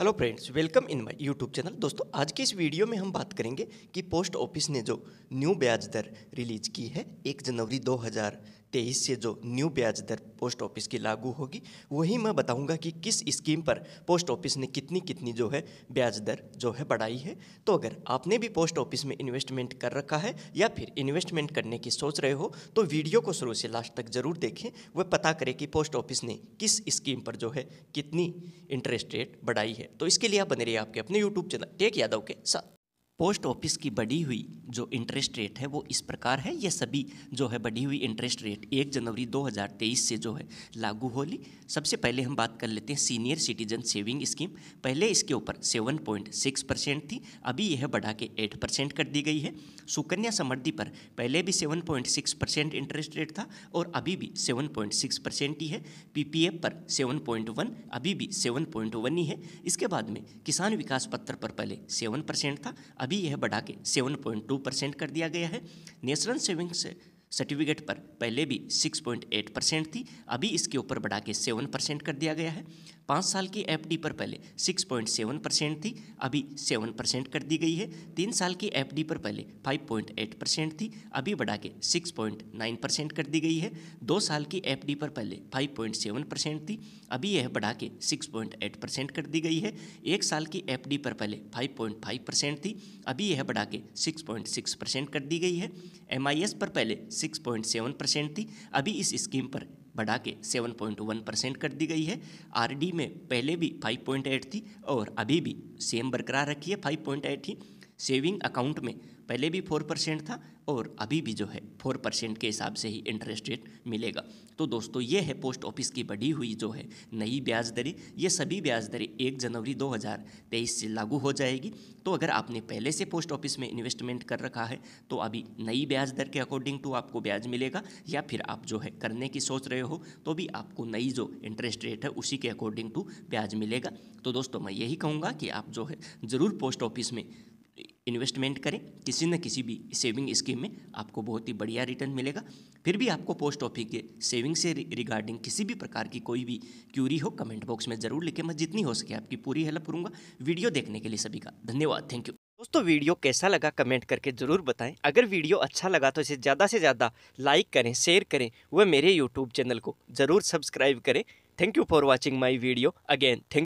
hello friends welcome in my YouTube channel दोस्तों आज के इस वीडियो में हम बात करेंगे कि पोस्ट ऑफिस ने जो न्यू ब्याज दर रिलीज की है एक जनवरी 2023 से जो न्यू ब्याज दर पोस्ट ऑफिस की लागू होगी वही मैं बताऊंगा कि किस स्कीम पर पोस्ट ऑफिस ने कितनी कितनी जो है ब्याज दर जो है बढ़ाई है तो अगर आपने भी पोस्ट ऑफिस में इन्वेस्टमेंट कर रखा है या फिर इन्वेस्टमेंट करने की सोच रहे हो तो वीडियो को शुरू से लास्ट तक ज़रूर देखें वह पता करें कि पोस्ट ऑफिस ने किस स्कीम पर जो है कितनी इंटरेस्ट रेट बढ़ाई है हैं तो इसके लिए आप बने रहिए आपके अपने यूट्यूब चैनल टेक यादव के साथ पोस्ट ऑफिस की बढ़ी हुई जो इंटरेस्ट रेट है वो इस प्रकार है ये सभी जो है बढ़ी हुई इंटरेस्ट रेट एक जनवरी 2023 से जो है लागू हो ली सबसे पहले हम बात कर लेते हैं सीनियर सिटीजन सेविंग स्कीम पहले इसके ऊपर 7.6 परसेंट थी अभी यह बढ़ा के 8 परसेंट कर दी गई है सुकन्या समृद्धि पर पहले भी 7.6 परसेंट इंटरेस्ट रेट था और अभी भी 7.6 परसेंट ही है पी पर 7.1 अभी भी 7.1 ही है इसके बाद में किसान विकास पत्र पर पहले 7 परसेंट था अभी यह बढ़ा के सेवन पॉइंट टू परसेंट कर दिया गया है नेशनल सेविंग्स सर्टिफिकेट पर पहले भी 6.8 परसेंट थी अभी इसके ऊपर बढ़ा के सेवन परसेंट कर दिया गया है पाँच साल की एफ पर पहले 6.7 परसेंट थी अभी 7 परसेंट कर दी गई है तीन साल की एफ पर पहले 5.8 परसेंट थी अभी बढ़ा के 6.9 परसेंट कर दी गई है दो साल की एफ पर पहले 5.7 परसेंट थी अभी यह बढ़ा के 6.8 परसेंट कर दी गई है एक साल की एफ पर पहले 5.5 परसेंट थी अभी यह बढ़ा के 6.6 परसेंट कर दी गई है एम पर पहले सिक्स परसेंट थी अभी इस स्कीम पर बढ़ा के 7.1 परसेंट कर दी गई है आरडी में पहले भी 5.8 थी और अभी भी सेम बरकरार रखी है 5.8 ही सेविंग अकाउंट में पहले भी फोर परसेंट था और अभी भी जो है फोर परसेंट के हिसाब से ही इंटरेस्ट रेट मिलेगा तो दोस्तों ये है पोस्ट ऑफिस की बढ़ी हुई जो है नई ब्याज दरें ये सभी ब्याज दरें एक जनवरी 2023 से लागू हो जाएगी तो अगर आपने पहले से पोस्ट ऑफिस में इन्वेस्टमेंट कर रखा है तो अभी नई ब्याज दर के अकॉर्डिंग टू आपको ब्याज मिलेगा या फिर आप जो है करने की सोच रहे हो तो भी आपको नई जो इंटरेस्ट रेट है उसी के अकॉर्डिंग टू ब्याज मिलेगा तो दोस्तों मैं यही कहूँगा कि आप जो है ज़रूर पोस्ट ऑफिस में इन्वेस्टमेंट करें किसी न किसी भी सेविंग स्कीम में आपको बहुत ही बढ़िया रिटर्न मिलेगा फिर भी आपको पोस्ट ऑफिस के सेविंग से रिगार्डिंग किसी भी प्रकार की कोई भी क्यूरी हो कमेंट बॉक्स में ज़रूर लिखें मैं जितनी हो सके आपकी पूरी हेल्प करूंगा वीडियो देखने के लिए सभी का धन्यवाद थैंक यू दोस्तों वीडियो कैसा लगा कमेंट करके ज़रूर बताएं अगर वीडियो अच्छा लगा तो इसे ज़्यादा से ज़्यादा लाइक करें शेयर करें वह मेरे यूट्यूब चैनल को ज़रूर सब्सक्राइब करें thank you for watching my video again thank